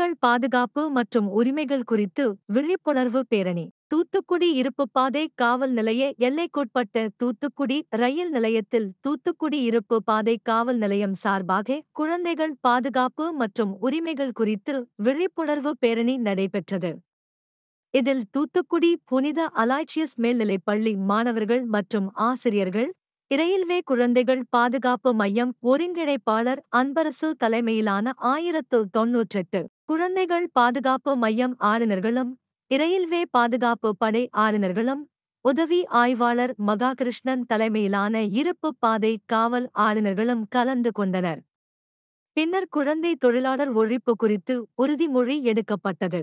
பெண்கள் பாதுகாப்பு மற்றும் உரிமைகள் குறித்து விழிப்புணர்வு பேரணி தூத்துக்குடி பாதை காவல் நிலைய எல்லைக்குட்பட்ட தூத்துக்குடி ரயில் நிலையத்தில் தூத்துக்குடி இருப்பு பாதை காவல் நிலையம் சார்பாக குழந்தைகள் பாதுகாப்பு மற்றும் உரிமைகள் குறித்து விழிப்புணர்வு பேரணி நடைபெற்றது இதில் தூத்துக்குடி புனித அலாய்ச்சியஸ் மேல்நிலைப்பள்ளி மாணவர்கள் மற்றும் ஆசிரியர்கள் இரயில்வே குழந்தைகள் பாதுகாப்பு மையம் ஒருங்கிணைப்பாளர் அன்பரசு தலைமையிலான ஆயிரத்து தொன்னூற்றெட்டு குழந்தைகள் பாதுகாப்பு மையம் ஆளுநர்களும் இரயில்வே பாதுகாப்பு படை ஆளுநர்களும் உதவி ஆய்வாளர் மகாகிருஷ்ணன் தலைமையிலான இருப்பு பாதை காவல் ஆளுநர்களும் கலந்து கொண்டனர் பின்னர் குழந்தை தொழிலாளர் ஒழிப்பு குறித்து உறுதிமொழி எடுக்கப்பட்டது